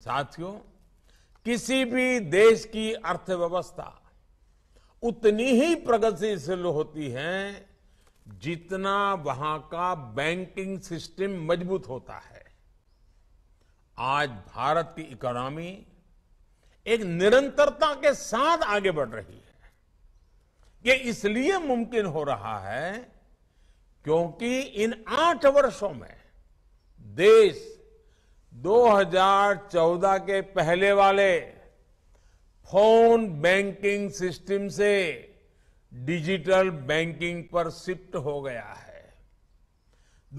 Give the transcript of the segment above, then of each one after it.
साथियों किसी भी देश की अर्थव्यवस्था उतनी ही प्रगतिशील होती है जितना वहां का बैंकिंग सिस्टम मजबूत होता है आज भारत की इकोनॉमी एक निरंतरता के साथ आगे बढ़ रही है ये इसलिए मुमकिन हो रहा है क्योंकि इन आठ वर्षों में देश 2014 के पहले वाले फोन बैंकिंग सिस्टम से डिजिटल बैंकिंग पर शिफ्ट हो गया है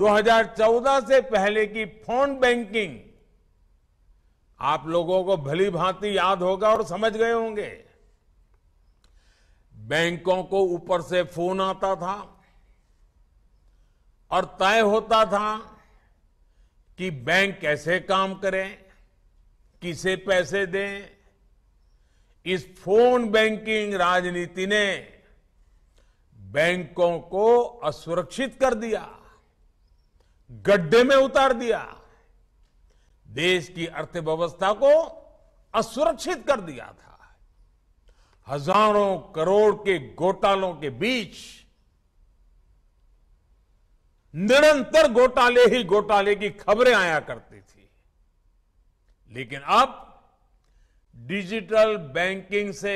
2014 से पहले की फोन बैंकिंग आप लोगों को भली भांति याद होगा और समझ गए होंगे बैंकों को ऊपर से फोन आता था और तय होता था कि बैंक कैसे काम करें किसे पैसे दें इस फोन बैंकिंग राजनीति ने बैंकों को असुरक्षित कर दिया गड्ढे में उतार दिया देश की अर्थव्यवस्था को असुरक्षित कर दिया था हजारों करोड़ के घोटालों के बीच निरंतर घोटाले ही घोटाले की खबरें आया करती थी लेकिन अब डिजिटल बैंकिंग से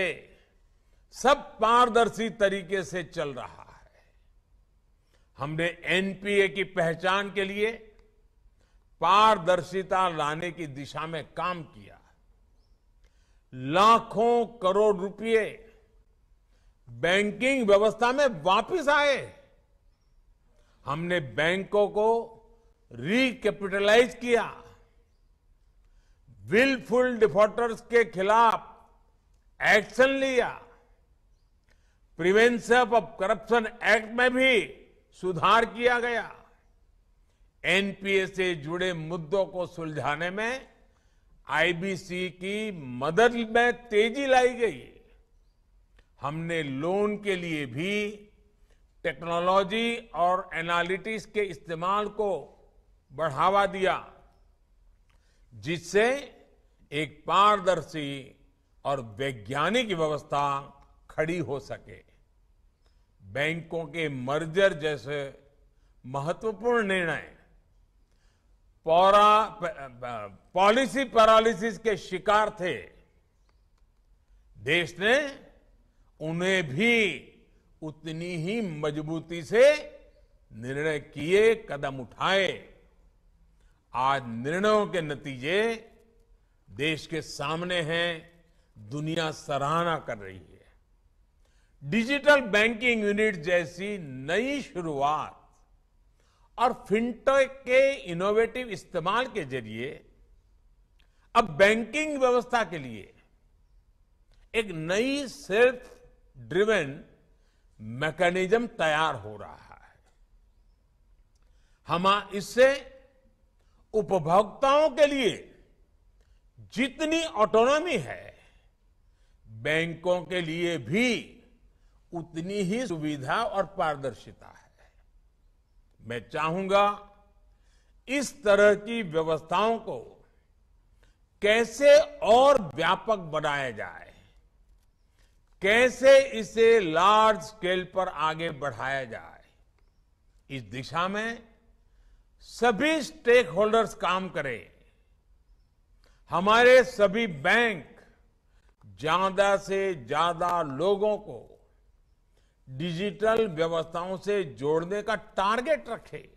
सब पारदर्शी तरीके से चल रहा है हमने एनपीए की पहचान के लिए पारदर्शिता लाने की दिशा में काम किया लाखों करोड़ रुपए बैंकिंग व्यवस्था में वापस आए हमने बैंकों को रिकैपिटलाइज किया विलफुल डिफॉल्टर्स के खिलाफ एक्शन लिया प्रिवेंशन ऑफ करप्शन एक्ट में भी सुधार किया गया एनपीए से जुड़े मुद्दों को सुलझाने में आईबीसी की मदद में तेजी लाई गई हमने लोन के लिए भी टेक्नोलॉजी और एनालिटिक्स के इस्तेमाल को बढ़ावा दिया जिससे एक पारदर्शी और वैज्ञानिक व्यवस्था खड़ी हो सके बैंकों के मर्जर जैसे महत्वपूर्ण निर्णय पॉलिसी पैरालिसिस के शिकार थे देश ने उन्हें भी उतनी ही मजबूती से निर्णय किए कदम उठाए आज निर्णयों के नतीजे देश के सामने हैं दुनिया सराहना कर रही है डिजिटल बैंकिंग यूनिट जैसी नई शुरुआत और फिनटेक के इनोवेटिव इस्तेमाल के जरिए अब बैंकिंग व्यवस्था के लिए एक नई सेल्फ ड्रिवेन मैकेनिज्म तैयार हो रहा है हम इससे उपभोक्ताओं के लिए जितनी ऑटोनॉमी है बैंकों के लिए भी उतनी ही सुविधा और पारदर्शिता है मैं चाहूंगा इस तरह की व्यवस्थाओं को कैसे और व्यापक बनाया जाए कैसे इसे लार्ज स्केल पर आगे बढ़ाया जाए इस दिशा में सभी स्टेक होल्डर्स काम करें हमारे सभी बैंक ज्यादा से ज्यादा लोगों को डिजिटल व्यवस्थाओं से जोड़ने का टारगेट रखें